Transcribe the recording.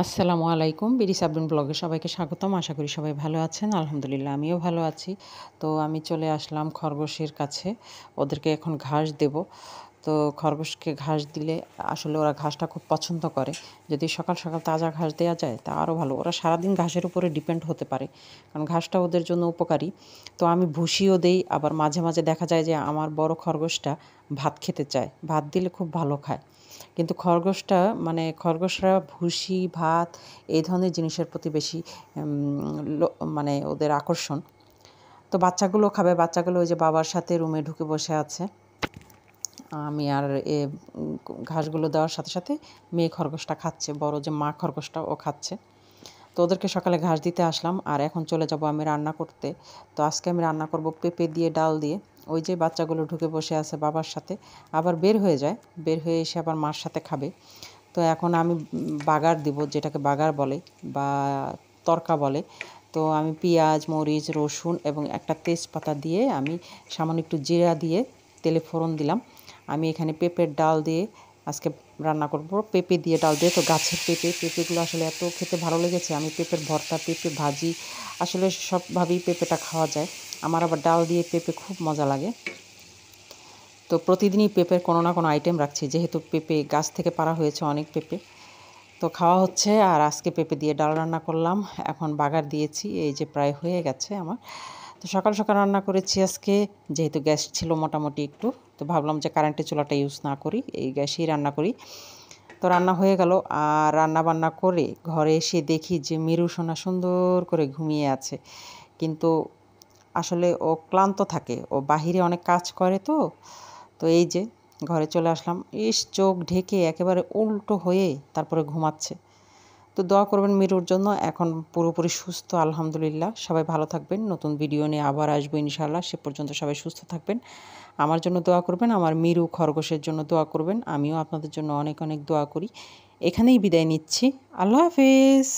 আসসালামু আলাইকুম বিরি সাবিন ব্লগে সবাইকে স্বাগতম আশা করি সবাই ভালো আছেন আলহামদুলিল্লাহ আমিও ভালো আছি তো আমি চলে আসলাম খরগোশের কাছে ওদেরকে এখন ঘাস দেব তো খরগোশকে ঘাস দিলে আসলে ওরা ঘাসটা খুব পছন্দ করে যদি সকাল সকাল তাজা ঘাস দেওয়া যায় তা আরও ভালো ওরা সারাদিন ঘাসের উপরে ডিপেন্ড হতে পারে কারণ ঘাসটা ওদের জন্য উপকারী তো আমি ভুসিও দেই আবার মাঝে মাঝে দেখা যায় যে আমার বড় খরগোশটা ভাত খেতে চায় ভাত দিলে খুব ভালো খায় কিন্তু খরগোশটা মানে খরগোশরা ভুসি ভাত এই ধরনের জিনিসের প্রতি বেশি মানে ওদের আকর্ষণ তো বাচ্চাগুলো খাবে বাচ্চাগুলো ওই যে বাবার সাথে রুমে ঢুকে বসে আছে আমি আর এ ঘাসগুলো দেওয়ার সাথে সাথে মেয়ে খরগোশটা খাচ্ছে বড় যে মা খরগোশটা ও খাচ্ছে তো ওদেরকে সকালে ঘাস দিতে আসলাম আর এখন চলে যাব আমি রান্না করতে তো আজকে আমি রান্না করব পেঁপে দিয়ে ডাল দিয়ে ওই যে বাচ্চাগুলো ঢুকে বসে আছে বাবার সাথে আবার বের হয়ে যায় বের হয়ে এসে আবার মার সাথে খাবে তো এখন আমি বাগার দিব যেটাকে বাগার বলে বা তরকা বলে তো আমি পেঁয়াজ মরিচ রসুন এবং একটা তেজপাতা দিয়ে আমি সামান্য একটু জিরা দিয়ে তেলে ফোড়ন দিলাম আমি এখানে পেঁপের ডাল দিয়ে আজকে রান্না করব পেঁপে দিয়ে ডাল দিয়ে তো গাছের পেঁপে পেঁপেগুলো আসলে এত খেতে ভালো লেগেছে আমি পেঁপের ভর্তা পেঁপে ভাজি আসলে সবভাবেই পেঁপেটা খাওয়া যায় আমার আবার ডাল দিয়ে পেঁপে খুব মজা লাগে তো প্রতিদিনই পেঁপের কোনো না কোনো আইটেম রাখছি যেহেতু পেঁপে গাছ থেকে পারা হয়েছে অনেক পেঁপে তো খাওয়া হচ্ছে আর আজকে পেঁপে দিয়ে ডাল রান্না করলাম এখন বাগার দিয়েছি এই যে প্রায় হয়ে গেছে আমার তো সকাল সকাল রান্না করেছি আজকে যেহেতু গ্যাস ছিল মোটামুটি একটু তো ভাবলাম যে কারেন্টের চুলাটা ইউজ না করি এই গ্যাসেই রান্না করি তো রান্না হয়ে গেল আর রান্না বান্না করে ঘরে এসে দেখি যে মিরু সোনা সুন্দর করে ঘুমিয়ে আছে কিন্তু আসলে ও ক্লান্ত থাকে ও বাহিরে অনেক কাজ করে তো তো এই যে ঘরে চলে আসলাম ইস চোখ ঢেকে একেবারে উল্টো হয়ে তারপরে ঘুমাচ্ছে তো দোয়া করবেন মিরুর জন্য এখন পুরোপুরি সুস্থ আলহামদুলিল্লাহ সবাই ভালো থাকবেন নতুন ভিডিও নিয়ে আবার আসবো ইনশাআল্লাহ সে পর্যন্ত সবাই সুস্থ থাকবেন আমার জন্য দোয়া করবেন আমার মিরু খরগোশের জন্য দোয়া করবেন আমিও আপনাদের জন্য অনেক অনেক দোয়া করি এখানেই বিদায় নিচ্ছি আল্লাহ হাফেজ